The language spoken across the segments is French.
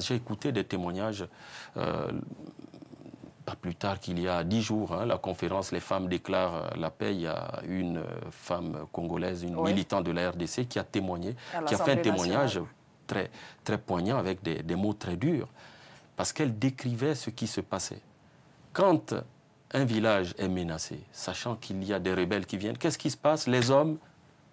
J'ai écouté des témoignages, euh, pas plus tard qu'il y a dix jours, hein, la conférence Les femmes déclarent euh, la paix. Il y a une femme congolaise, une militante de la RDC, qui a témoigné, qui a fait un témoignage très, poignant avec des, mots très durs, parce qu'elle décrivait ce qui se passait. Quand un village est menacé, sachant qu'il y a des rebelles qui viennent, qu'est-ce qui se passe Les hommes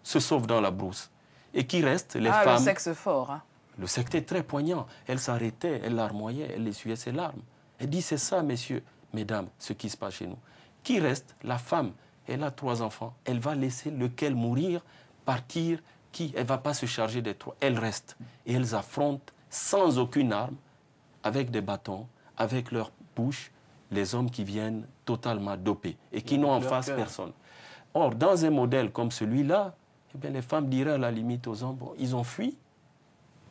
se sauvent dans la brousse. Et qui reste Les ah, femmes. sexe fort. Hein. Le secteur est très poignant. Elle s'arrêtait, elle larmoyait, elle essuyait ses larmes. Elle dit c'est ça, messieurs, mesdames, ce qui se passe chez nous. Qui reste La femme. Elle a trois enfants. Elle va laisser lequel mourir, partir, qui Elle va pas se charger des trois. Elle reste. Et elles affrontent sans aucune arme, avec des bâtons, avec leur bouche, les hommes qui viennent totalement dopés et qui n'ont en face personne. Or, dans un modèle comme celui-là, eh bien, les femmes diraient à la limite aux hommes, ils ont fui,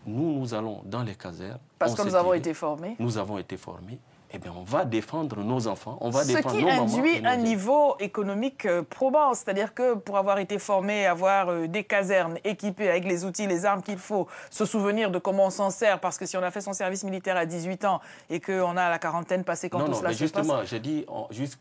nous, nous allons dans les casernes. Parce que nous avons été formés. Nous avons été formés eh bien, on va défendre nos enfants, on va défendre nos mamans. Ce qui induit un niveau économique euh, probant, c'est-à-dire que pour avoir été formé, avoir euh, des casernes équipées avec les outils, les armes qu'il faut, se souvenir de comment on s'en sert, parce que si on a fait son service militaire à 18 ans et qu'on a la quarantaine passée quand tout non, cela justement, j'ai dit,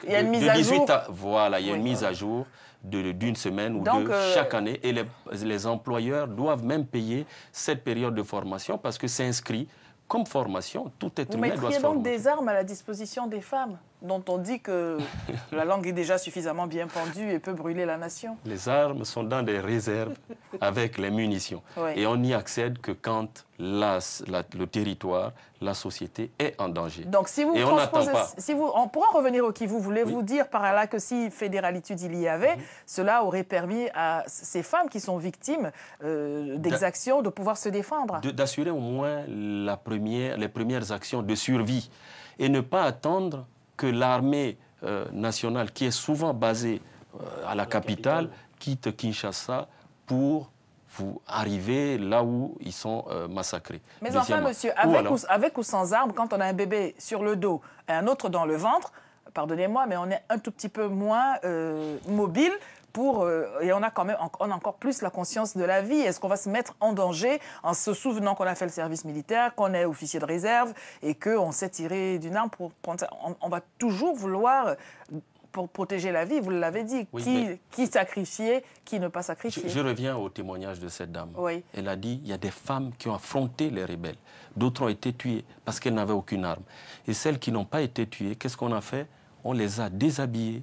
il y a une mise à jour. voilà, il y a une mise à jour d'une semaine ou deux euh, chaque année. Et les, les employeurs doivent même payer cette période de formation parce que c'est inscrit comme formation, tout être humain doit se former. donc des armes à la disposition des femmes dont on dit que la langue est déjà suffisamment bien pendue et peut brûler la nation. Les armes sont dans des réserves avec les munitions. Et on n'y accède que quand le territoire, la société est en danger. Donc si vous, on, Si vous pourra revenir au qui vous voulez vous dire par là que si fédéralitude il y avait, mhm. cela aurait permis à ces femmes qui sont victimes euh, d'exactions de pouvoir se défendre. D'assurer au moins les premières actions de survie et ne pas attendre que l'armée euh, nationale, qui est souvent basée euh, à la capitale, quitte Kinshasa pour vous arriver là où ils sont euh, massacrés. Mais enfin, monsieur, avec ou, sans armes, quand on a un bébé sur le dos et un autre dans le ventre, pardonnez-moi, mais on est un tout petit peu moins mobile euh, et on a quand même on encore plus la conscience de la vie. Est-ce qu'on va se mettre en danger en se souvenant qu'on a fait le service militaire, qu'on est officier de réserve et qu'on s'est tiré d'une arme pour prendre ça on, va toujours vouloir euh, pour protéger la vie, vous l'avez dit, qui, qui sacrifier, qui ne pas sacrifier. Je, reviens au témoignage de cette dame. Elle a dit, il y a des femmes qui ont affronté les rebelles, d'autres ont été tuées parce qu'elles n'avaient aucune arme. Et celles qui n'ont pas été tuées, qu'est-ce qu'on a fait On les a déshabillées,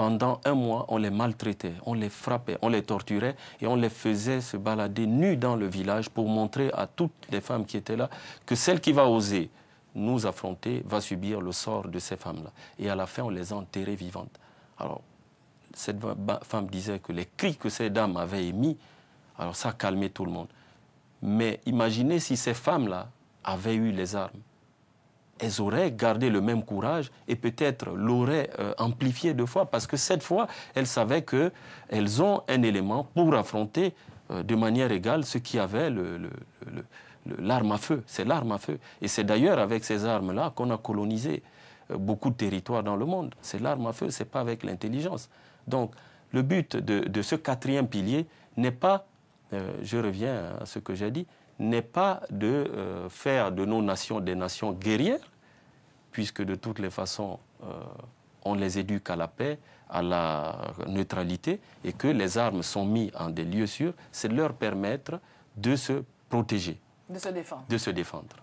pendant un mois, on les maltraitait, on les frappait, on les torturait et on les faisait se balader nus dans le village pour montrer à toutes les femmes qui étaient là que celle qui va oser nous affronter va subir le sort de ces femmes-là. Et à la fin, on les a enterrées vivantes. Alors, cette femme disait que les cris que ces dames avaient émis, alors ça calmait tout le monde. Mais imaginez si ces femmes-là avaient eu les armes elles auraient gardé le même courage et peut-être l'auraient euh, amplifié deux fois parce que cette fois, elles savaient qu'elles ont un élément pour affronter euh, de manière égale ce qui avait l'arme à feu, c'est l'arme à feu. Et c'est d'ailleurs avec ces armes-là qu'on a colonisé euh, beaucoup de territoires dans le monde. C'est l'arme à feu, ce n'est pas avec l'intelligence. Donc le but de, ce quatrième pilier n'est pas, je reviens à ce que j'ai dit, n'est pas de faire de nos nations des nations guerrières, puisque de toutes les façons, euh, on les éduque à la paix, à la neutralité, et que les armes sont mises en des lieux sûrs, c'est leur permettre de se protéger. De se défendre. De se défendre.